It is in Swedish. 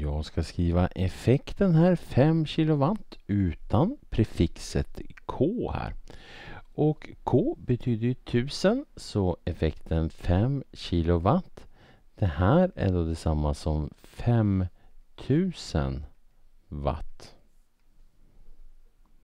Jag ska skriva effekten här 5 kw utan prefixet K här. Och K betyder ju 1000 så effekten 5 kw det här är då detsamma som 5000 watt.